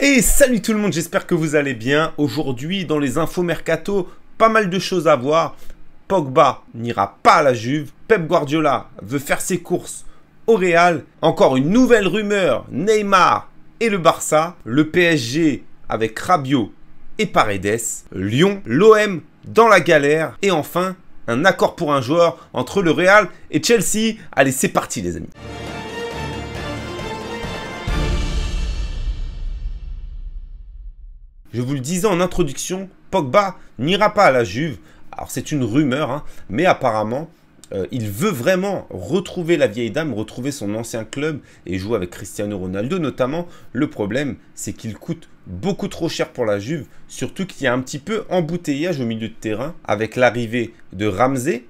Et salut tout le monde, j'espère que vous allez bien. Aujourd'hui, dans les infos mercato, pas mal de choses à voir. Pogba n'ira pas à la Juve. Pep Guardiola veut faire ses courses au Real. Encore une nouvelle rumeur, Neymar et le Barça. Le PSG avec Rabiot et Paredes. Lyon, l'OM dans la galère. Et enfin, un accord pour un joueur entre le Real et Chelsea. Allez, c'est parti les amis. Je vous le disais en introduction, Pogba n'ira pas à la Juve. Alors c'est une rumeur, hein, mais apparemment, euh, il veut vraiment retrouver la vieille dame, retrouver son ancien club et jouer avec Cristiano Ronaldo notamment. Le problème, c'est qu'il coûte beaucoup trop cher pour la Juve, surtout qu'il y a un petit peu embouteillage au milieu de terrain avec l'arrivée de Ramsey,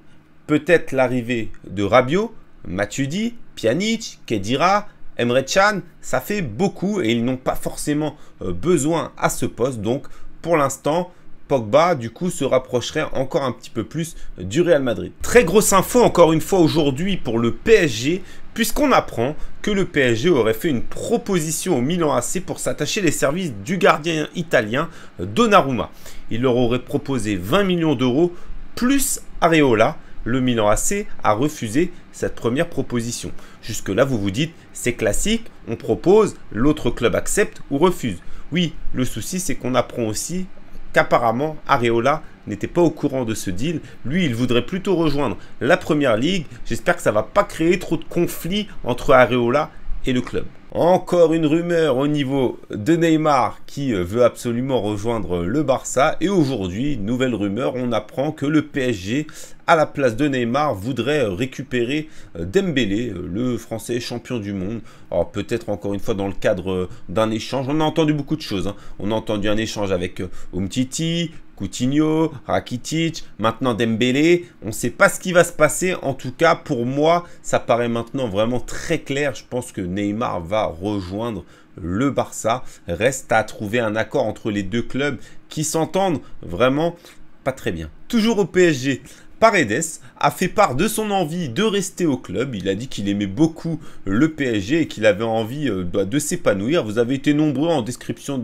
peut-être l'arrivée de Rabiot, Matuidi, Pjanic, Kedira, Emre Chan, ça fait beaucoup et ils n'ont pas forcément euh, besoin à ce poste. Donc pour l'instant, Pogba, du coup, se rapprocherait encore un petit peu plus du Real Madrid. Très grosse info, encore une fois, aujourd'hui pour le PSG, puisqu'on apprend que le PSG aurait fait une proposition au Milan AC pour s'attacher les services du gardien italien euh, Donnarumma. Il leur aurait proposé 20 millions d'euros plus Areola, le Milan AC a refusé cette première proposition. Jusque-là, vous vous dites, c'est classique, on propose, l'autre club accepte ou refuse. Oui, le souci, c'est qu'on apprend aussi qu'apparemment, Areola n'était pas au courant de ce deal. Lui, il voudrait plutôt rejoindre la Première Ligue. J'espère que ça ne va pas créer trop de conflits entre Areola et le club. Encore une rumeur au niveau de Neymar qui euh, veut absolument rejoindre le Barça. Et aujourd'hui, nouvelle rumeur, on apprend que le PSG, à la place de Neymar, voudrait récupérer euh, Dembélé, euh, le Français champion du monde. Alors peut-être encore une fois dans le cadre d'un échange. On a entendu beaucoup de choses. Hein. On a entendu un échange avec Umtiti, Coutinho, Rakitic, maintenant Dembélé. On ne sait pas ce qui va se passer. En tout cas, pour moi, ça paraît maintenant vraiment très clair. Je pense que Neymar va rejoindre le Barça. Reste à trouver un accord entre les deux clubs qui s'entendent vraiment pas très bien. Toujours au PSG, Paredes a fait part de son envie de rester au club. Il a dit qu'il aimait beaucoup le PSG et qu'il avait envie euh, bah, de s'épanouir. Vous avez été nombreux en description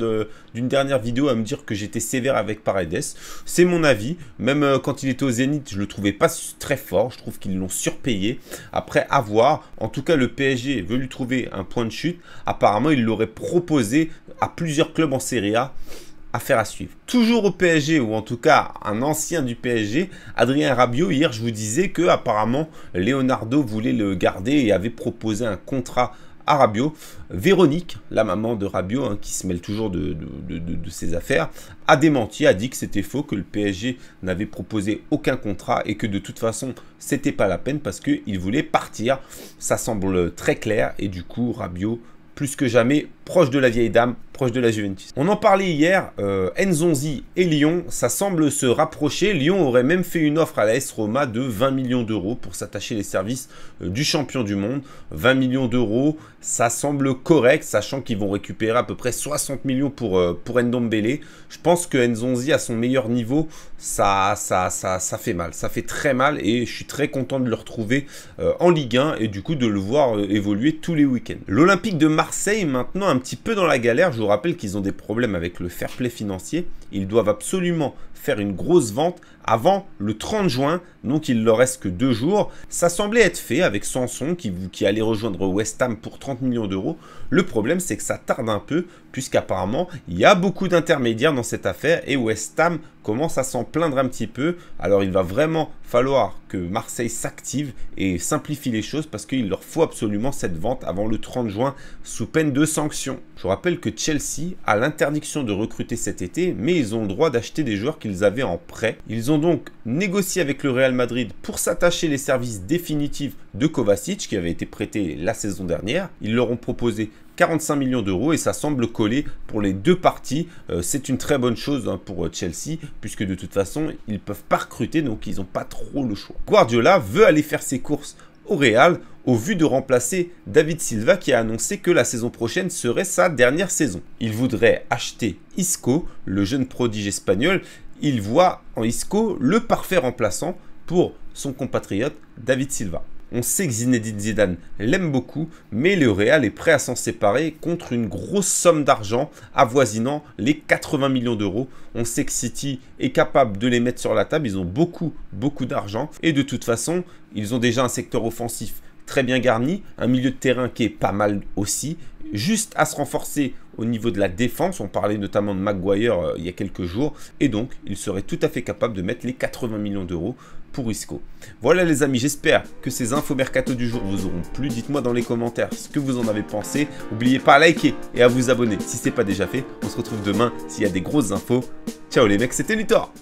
d'une dernière vidéo à me dire que j'étais sévère avec Paredes. C'est mon avis. Même euh, quand il était au Zénith, je le trouvais pas très fort. Je trouve qu'ils l'ont surpayé. Après avoir, en tout cas, le PSG veut lui trouver un point de chute. Apparemment, il l'aurait proposé à plusieurs clubs en Serie A affaire à suivre. Toujours au PSG, ou en tout cas un ancien du PSG, Adrien Rabiot, hier je vous disais que apparemment Leonardo voulait le garder et avait proposé un contrat à Rabiot. Véronique, la maman de Rabiot, hein, qui se mêle toujours de, ses affaires, a démenti, a dit que c'était faux, que le PSG n'avait proposé aucun contrat et que de toute façon, c'était pas la peine parce qu'il voulait partir. Ça semble très clair et du coup, Rabiot, plus que jamais, proche de la vieille dame, proche de la Juventus. On en parlait hier, euh, Nzonzi et Lyon, ça semble se rapprocher. Lyon aurait même fait une offre à la S Roma de 20 millions d'euros pour s'attacher les services euh, du champion du monde. 20 millions d'euros, ça semble correct, sachant qu'ils vont récupérer à peu près 60 millions euh, pour, Ndombele. Je pense que Nzonzi à son meilleur niveau, ça, ça, ça, ça fait mal, ça fait très mal et je suis très content de le retrouver euh, en Ligue 1 et du coup de le voir évoluer tous les week-ends. L'Olympique de Marseille maintenant petit peu dans la galère. Je vous rappelle qu'ils ont des problèmes avec le fair play financier. Ils doivent absolument faire une grosse vente avant le 30 juin, donc il leur reste que deux jours. Ça semblait être fait avec Sanson qui, qui allait rejoindre West Ham pour 30 millions d'euros. Le problème, c'est que ça tarde un peu, puisqu'apparemment, il y a beaucoup d'intermédiaires dans cette affaire et West Ham commence à s'en plaindre un petit peu. Alors il va vraiment falloir que Marseille s'active et simplifie les choses parce qu'il leur faut absolument cette vente avant le 30 juin sous peine de sanctions. Je rappelle que Chelsea a l'interdiction de recruter cet été, mais ils ont le droit d'acheter des joueurs qu'ils avaient en prêt. Ils ont donc négocié avec le Real Madrid pour s'attacher les services définitifs de Kovacic, qui avait été prêté la saison dernière. Ils leur ont proposé 45 millions d'euros et ça semble coller pour les deux parties. Euh, c'est une très bonne chose hein, pour euh, Chelsea puisque de toute façon ils peuvent pas recruter donc ils n'ont pas trop le choix. Guardiola veut aller faire ses courses au Real au vu de remplacer David Silva qui a annoncé que la saison prochaine serait sa dernière saison. Il voudrait acheter Isco, le jeune prodige espagnol. Il voit en Isco le parfait remplaçant pour son compatriote David Silva. On sait que Zinedine Zidane l'aime beaucoup, mais le Real est prêt à s'en séparer contre une grosse somme d'argent avoisinant les 80 millions d'euros. On sait que City est capable de les mettre sur la table, ils ont beaucoup, beaucoup d'argent. Et de toute façon, ils ont déjà un secteur offensif très bien garni, un milieu de terrain qui est pas mal aussi, juste à se renforcer au niveau de la défense, on parlait notamment de Maguire euh, il y a quelques jours, et donc il serait tout à fait capable de mettre les 80 millions d'euros voilà les amis, j'espère que ces infos mercato du jour vous auront plu. Dites-moi dans les commentaires ce que vous en avez pensé. N'oubliez pas à liker et à vous abonner si ce n'est pas déjà fait. On se retrouve demain s'il y a des grosses infos. Ciao les mecs, c'était Luthor